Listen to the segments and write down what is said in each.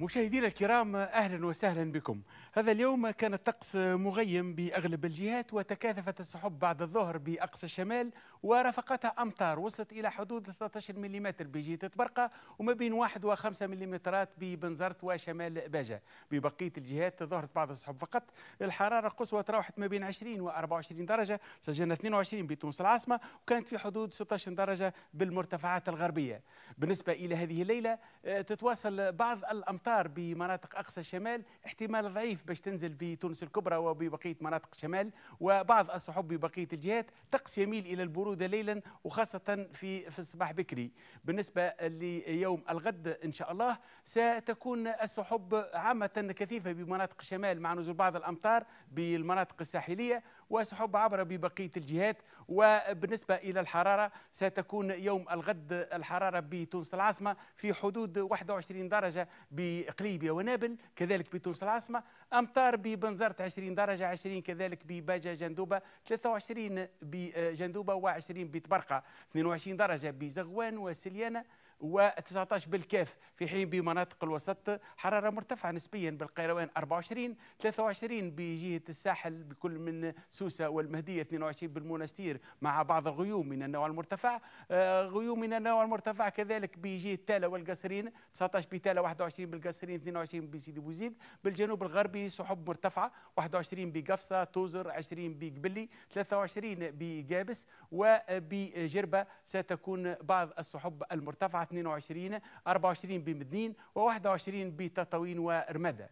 مشاهدينا الكرام اهلا وسهلا بكم هذا اليوم كان الطقس مغيم باغلب الجهات وتكاثفت السحب بعد الظهر باقصى الشمال ورافقتها امطار وصلت الى حدود 13 ملم بجهه برقه وما بين 1 و5 ملم ببنزرت وشمال باجه ببقيه الجهات ظهرت بعض السحب فقط الحراره القصوى تراوحت ما بين 20 و 24 درجه سجلنا 22 بتونس العاصمه وكانت في حدود 16 درجه بالمرتفعات الغربيه بالنسبه الى هذه الليله آه، تتواصل بعض الامطار الامطار بمناطق أقصى الشمال احتمال ضعيف باش تنزل بتونس الكبرى وببقية مناطق الشمال وبعض السحب ببقية الجهات طقس يميل إلى البرودة ليلا وخاصة في في الصباح بكري بالنسبة ليوم الغد إن شاء الله ستكون السحب عامة كثيفة بمناطق الشمال مع نزول بعض الأمطار بالمناطق الساحلية وسحب عبر ببقية الجهات وبالنسبة إلى الحرارة ستكون يوم الغد الحرارة بتونس العاصمة في حدود 21 درجة ب بقليبيا ونابل كذلك بتونس العاصمة أمطار ببنزرت 20 درجة 20 كذلك بباجة جندوبة 23 بجندوبة و20 بتبرقة 22 درجة بزغوان وسليانة و19 بالكاف في حين بمناطق الوسط حرارة مرتفعة نسبيا بالقيروان 24 23 بجهة الساحل بكل من سوسة والمهدية 22 بالمونستير مع بعض الغيوم من النوع المرتفع آه، غيوم من النوع المرتفع كذلك بجهة تالا والقصرين 19 بتالا 21 بالقصرين 22 بسيدي بوزيد بالجنوب الغربي سحب مرتفعة 21 بقفصة توزر 20 بقبلي 23 بجابس وبجربة ستكون بعض السحب المرتفعة 22 24 بمدنين و21 بتطاوين ورمده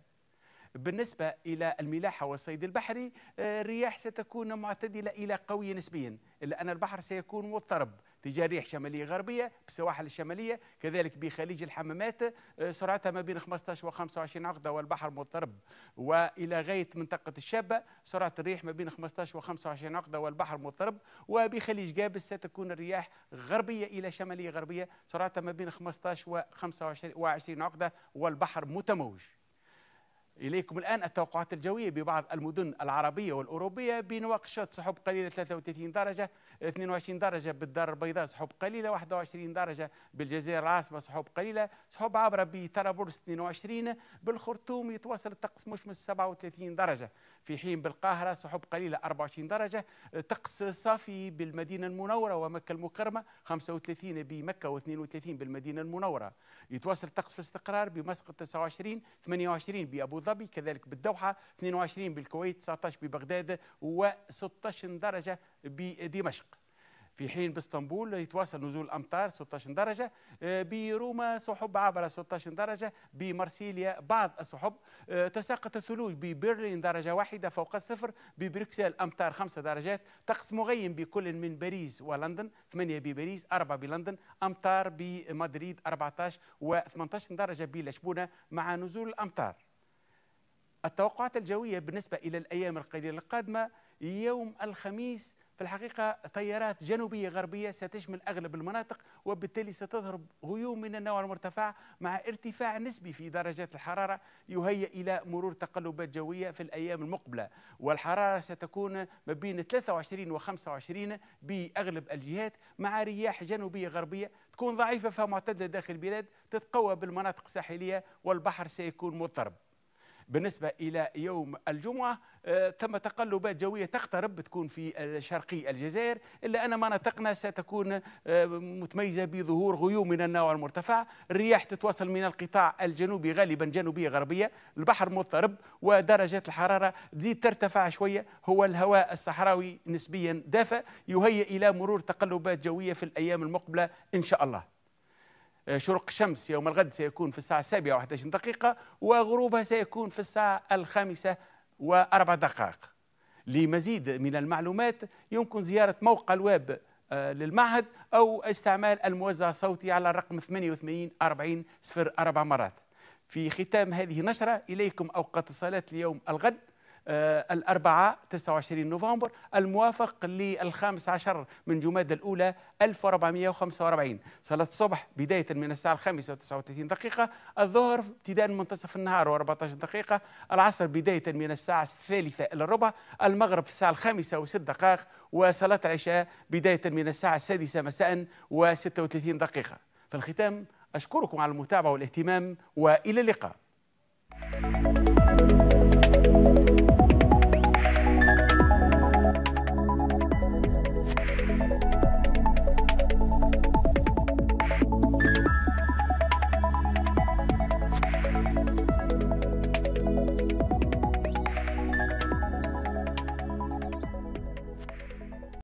بالنسبة إلى الملاحة والصيد البحري آه، الرياح ستكون معتدلة إلى قوية نسبيا إلا أن البحر سيكون مضطرب تجاريح شمالية غربية بالسواحل الشمالية كذلك بخليج الحمامات آه، سرعتها ما بين 15 و 25 عقدة والبحر مضطرب وإلى غاية منطقة الشابة سرعة الريح ما بين 15 و 25 عقدة والبحر مضطرب وبخليج جابس ستكون الرياح غربية إلى شمالية غربية سرعتها ما بين 15 و 25 عقدة والبحر متموج إليكم الآن التوقعات الجوية ببعض المدن العربية والأوروبية بنواقشات سحب قليلة 33 درجة 22 درجة بالدار البيضاء سحب قليلة 21 درجة بالجزيرة العاصمة سحب قليلة سحب عابرة بطرابلس 22 بالخرطوم يتواصل الطقس مشمس 37 درجة في حين بالقاهرة سحب قليلة 24 درجة طقس صافي بالمدينة المنورة ومكة المكرمة 35 بمكة و32 بالمدينة المنورة يتواصل الطقس في استقرار بمسقط 29 28 بأبو ظبي كذلك بالدوحة 22 بالكويت 19 ببغداد و16 درجة بدمشق في حين باسطنبول يتواصل نزول الامطار 16 درجه آه، بروما سحب عبر 16 درجه بمارسيليا بعض السحب آه، تساقط الثلوج ببرلين درجه واحده فوق الصفر ببروكسل امطار 5 درجات طقس مغيم بكل من باريس ولندن 8 بباريس 4 بلندن امطار بمدريد 14 و 18 درجه بلشبونه مع نزول الامطار التوقعات الجوية بالنسبة إلى الأيام القليلة القادمة يوم الخميس في الحقيقة تيارات جنوبية غربية ستشمل أغلب المناطق وبالتالي ستظهر غيوم من النوع المرتفع مع ارتفاع نسبي في درجات الحرارة يهيئ إلى مرور تقلبات جوية في الأيام المقبلة والحرارة ستكون ما بين 23 و 25 بأغلب الجهات مع رياح جنوبية غربية تكون ضعيفة فمعتدلة داخل البلاد تتقوى بالمناطق الساحلية والبحر سيكون مضطرب بالنسبة إلى يوم الجمعة ثم آه، تقلبات جوية تقترب بتكون في شرقي الجزائر إلا أن مناطقنا ستكون آه، متميزة بظهور غيوم من النوع المرتفع الرياح تتواصل من القطاع الجنوبي غالبا جنوبية غربية البحر مضطرب ودرجات الحرارة تزيد ترتفع شوية هو الهواء الصحراوي نسبيا دافئ يهيئ إلى مرور تقلبات جوية في الأيام المقبلة إن شاء الله شروق الشمس يوم الغد سيكون في الساعة السابعة و11 دقيقة وغروبها سيكون في الساعة الخامسة وأربع دقائق لمزيد من المعلومات يمكن زيارة موقع الويب آه، للمعهد أو استعمال الموزع الصوتي على الرقم 88 40 04 مرات في ختام هذه النشرة إليكم أوقات الصلاة ليوم الغد آه، الأربعاء 29 نوفمبر الموافق للخامس عشر من جماد الأولى 1445 صلاة الصبح بداية من الساعة الخامسة 39 دقيقة الظهر ابتداء من منتصف النهار و14 دقيقة العصر بداية من الساعة الثالثة إلى الربع المغرب في الساعة الخامسة و6 دقائق وصلاة العشاء بداية من الساعة السادسة مساء و36 دقيقة في الختام أشكركم على المتابعة والاهتمام وإلى اللقاء